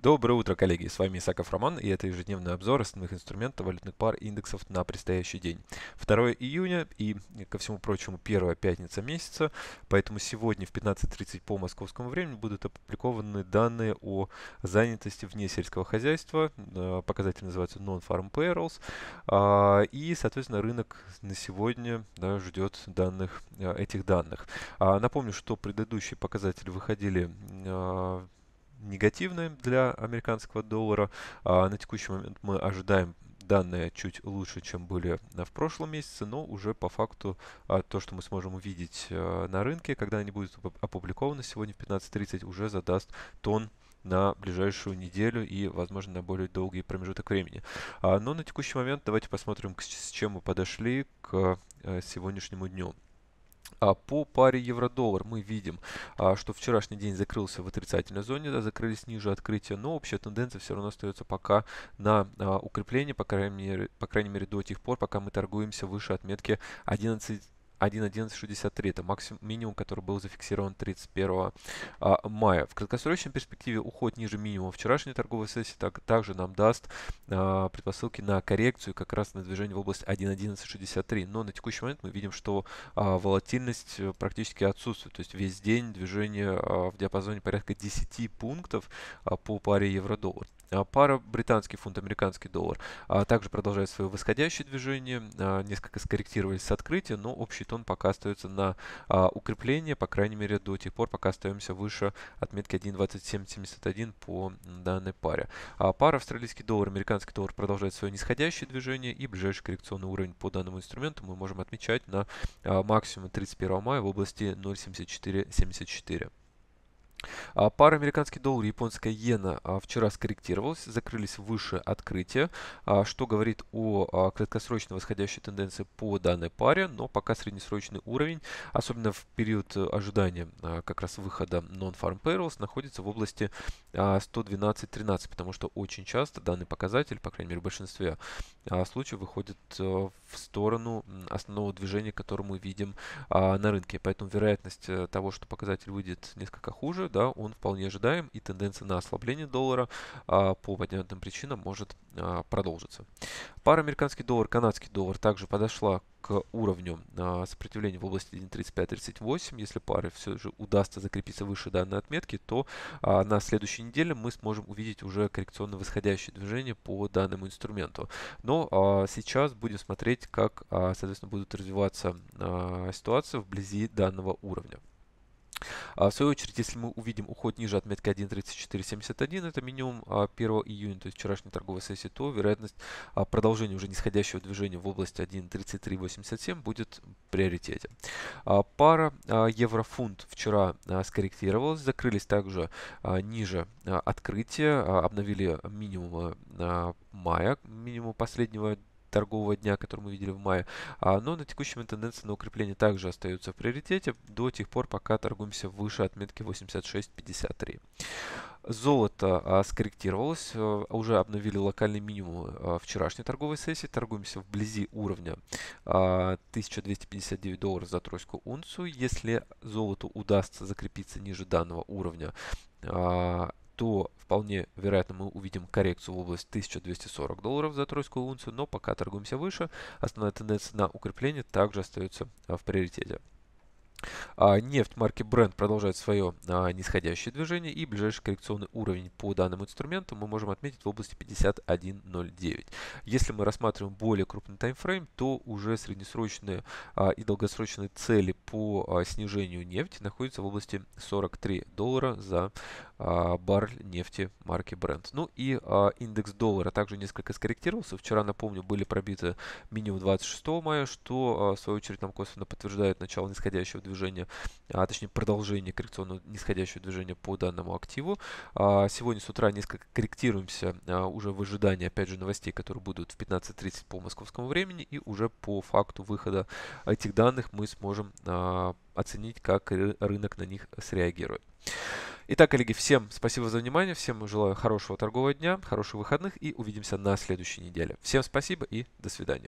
Доброе утро, коллеги! С вами Исаков Роман и это ежедневный обзор основных инструментов валютных пар индексов на предстоящий день. 2 июня и, ко всему прочему, первая пятница месяца, поэтому сегодня в 15.30 по московскому времени будут опубликованы данные о занятости вне сельского хозяйства, э, показатель называется Non-Farm Payrolls, а, и, соответственно, рынок на сегодня да, ждет данных, э, этих данных. А, напомню, что предыдущие показатели выходили э, негативны для американского доллара. А, на текущий момент мы ожидаем данные чуть лучше, чем были в прошлом месяце, но уже по факту а, то, что мы сможем увидеть а, на рынке, когда они будут опубликованы сегодня в 15.30, уже задаст тон на ближайшую неделю и, возможно, на более долгий промежуток времени. А, но на текущий момент давайте посмотрим, с чем мы подошли к э, сегодняшнему дню. А, по паре евро-доллар мы видим, а, что вчерашний день закрылся в отрицательной зоне, да, закрылись ниже открытия, но общая тенденция все равно остается пока на а, укрепление, по крайней мере, по крайней мере до тех пор, пока мы торгуемся выше отметки 11 1.1163. Это максимум, минимум, который был зафиксирован 31 а, мая. В краткосрочной перспективе уход ниже минимума вчерашней торговой сессии так, также нам даст а, предпосылки на коррекцию, как раз на движение в область 1.1163. Но на текущий момент мы видим, что а, волатильность э, практически отсутствует. То есть весь день движение а, в диапазоне порядка 10 пунктов а, по паре евро-доллар. А, пара британский фунт, американский доллар. А также продолжает свое восходящее движение, а, несколько скорректировались с открытия, но общий тон пока остается на укрепление, по крайней мере до тех пор, пока остаемся выше отметки 1.2771 по данной паре. Пара австралийский доллар, американский доллар продолжает свое нисходящее движение и ближайший коррекционный уровень по данному инструменту мы можем отмечать на максимум 31 мая в области 0.7474. А, пара американский доллар, японская иена а, вчера скорректировалась, закрылись выше открытия, а, что говорит о краткосрочной восходящей тенденции по данной паре, но пока среднесрочный уровень, особенно в период ожидания как раз выхода non-farm payrolls, находится в области 112-13, потому что очень часто данный показатель, по крайней мере в большинстве случаев, выходит э, в сторону основного движения, которое мы видим на рынке. Поэтому вероятность э, того, что показатель выйдет несколько хуже, да, он вполне ожидаем, и тенденция на ослабление доллара а, по поднятым причинам может а, продолжиться. Пара американский доллар, канадский доллар также подошла к уровню а, сопротивления в области 1.3538. Если пары все же удастся закрепиться выше данной отметки, то а, на следующей неделе мы сможем увидеть уже коррекционно-восходящее движение по данному инструменту. Но а, сейчас будем смотреть, как, а, соответственно, будут развиваться а, ситуации вблизи данного уровня. А, в свою очередь, если мы увидим уход ниже отметки 1.3471, это минимум 1 а, июня, то есть вчерашней торговой сессии, то вероятность а, продолжения уже нисходящего движения в области 1.3387 будет в приоритете. Пара евро-фунт вчера скорректировалась, закрылись также ниже открытия, обновили минимум мая, минимум последнего торгового дня, который мы видели в мае. А, но на текущий момент тенденции на укрепление также остаются в приоритете до тех пор, пока торгуемся выше отметки 86.53. Золото а, скорректировалось, а, уже обновили локальный минимум а, вчерашней торговой сессии. Торгуемся вблизи уровня а, 1259 долларов за тройскую унцию. Если золоту удастся закрепиться ниже данного уровня, а, то вполне вероятно мы увидим коррекцию в область 1240 долларов за тройскую унцию, но пока торгуемся выше, основная тенденция на укрепление также остается а, в приоритете. А, нефть марки Brent продолжает свое а, нисходящее движение и ближайший коррекционный уровень по данному инструменту мы можем отметить в области 51.09. Если мы рассматриваем более крупный таймфрейм, то уже среднесрочные а, и долгосрочные цели по снижению нефти находятся в области 43 доллара за баррель нефти марки Brent. Ну и индекс доллара также несколько скорректировался. Вчера, напомню, были пробиты минимум 26 мая, что в свою очередь нам косвенно подтверждает начало нисходящего движения движение, а, точнее продолжение коррекционного нисходящего движения по данному активу. А, сегодня с утра несколько корректируемся а, уже в ожидании, опять же, новостей, которые будут в 15.30 по московскому времени, и уже по факту выхода этих данных мы сможем а, оценить, как ры рынок на них среагирует. Итак, коллеги, всем спасибо за внимание, всем желаю хорошего торгового дня, хороших выходных и увидимся на следующей неделе. Всем спасибо и до свидания.